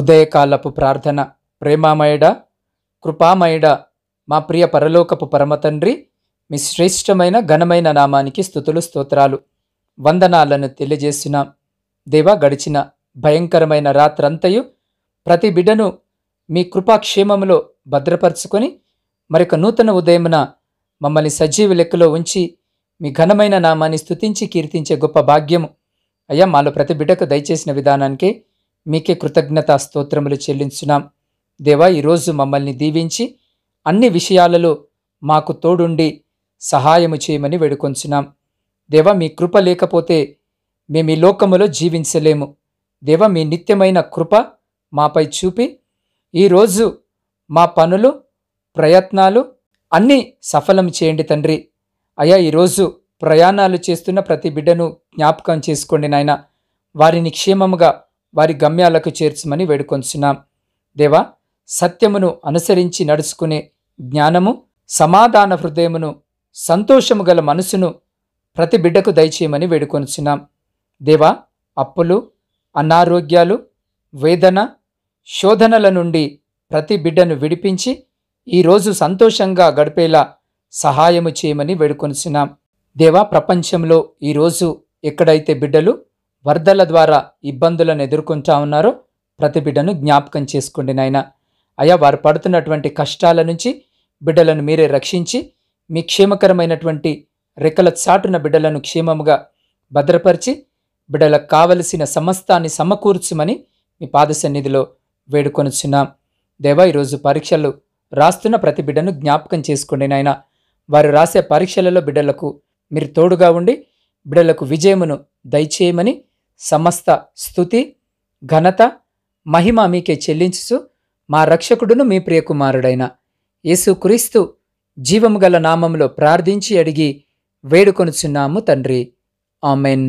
ఉదయకాలపు ప్రార్థన ప్రేమామయుడ కృపామయుడ మా ప్రియ పరలోకపు పరమతండ్రి మీ శ్రేష్టమైన ఘనమైన నామానికి స్థుతులు స్తోత్రాలు వందనాలను తెలియజేసిన దేవా గడిచిన భయంకరమైన రాత్రంతయు ప్రతి బిడ్డను మీ కృపాక్షేమములో భద్రపరుచుకొని మరొక నూతన ఉదయమున మమ్మల్ని సజీవ లెక్కలో ఉంచి మీ ఘనమైన నామాన్ని స్థుతించి కీర్తించే గొప్ప భాగ్యము అయ్యా మాలో ప్రతి బిడ్డకు దయచేసిన విధానానికి మీకే కృతజ్ఞత స్తోత్రములు చెల్లించున్నాం దేవా ఈరోజు మమ్మల్ని దీవించి అన్ని విషయాలలో మాకు తోడుండి సహాయము చేయమని వేడుకొంచున్నాం దేవా మీ కృప లేకపోతే మేము ఈ లోకములో జీవించలేము దేవ మీ నిత్యమైన కృప మాపై చూపి ఈరోజు మా పనులు ప్రయత్నాలు అన్నీ సఫలం చేయండి తండ్రి అయ్యా ఈరోజు ప్రయాణాలు చేస్తున్న ప్రతి బిడ్డను జ్ఞాపకం చేసుకోండి నాయన వారిని క్షేమముగా వారి గమ్యాలకు చేర్చమని వేడుకొంచున్నాం దేవా సత్యమును అనుసరించి నడుచుకునే జ్ఞానము సమాధాన హృదయమును సంతోషము గల మనసును ప్రతి బిడ్డకు దయచేయమని వేడుకొనుచున్నాం దేవా అప్పులు అనారోగ్యాలు వేదన శోధనల నుండి ప్రతి బిడ్డను విడిపించి ఈరోజు సంతోషంగా గడిపేలా సహాయము చేయమని వేడుకొనుచున్నాం దేవా ప్రపంచంలో ఈరోజు ఎక్కడైతే బిడ్డలు వరదల ద్వారా ఇబ్బందులను ఎదుర్కొంటా ఉన్నారో ప్రతి బిడ్డను జ్ఞాపకం చేసుకోండి నాయన అయా వారు పడుతున్నటువంటి కష్టాల నుంచి బిడ్డలను మీరే రక్షించి మీ క్షేమకరమైనటువంటి రెక్కల చాటున బిడ్డలను క్షేమముగా భద్రపరిచి బిడ్డలకు కావలసిన సమస్తాన్ని సమకూర్చుమని మీ పాద సన్నిధిలో వేడుకొనుచున్నాం దేవా ఈరోజు పరీక్షలు రాస్తున్న ప్రతి బిడ్డను జ్ఞాపకం చేసుకోండి నాయన వారు రాసే పరీక్షలలో బిడ్డలకు మీరు తోడుగా ఉండి బిడ్డలకు విజయమును దయచేయమని సమస్త స్థుతి ఘనత మహిమ మీకే చెల్లించుచు మా రక్షకుడును మీ ప్రియకుమారుడైన యేసుక్రీస్తు జీవము గల నామంలో ప్రార్థించి అడిగి వేడుకొనుచున్నాము తండ్రి ఆమెన్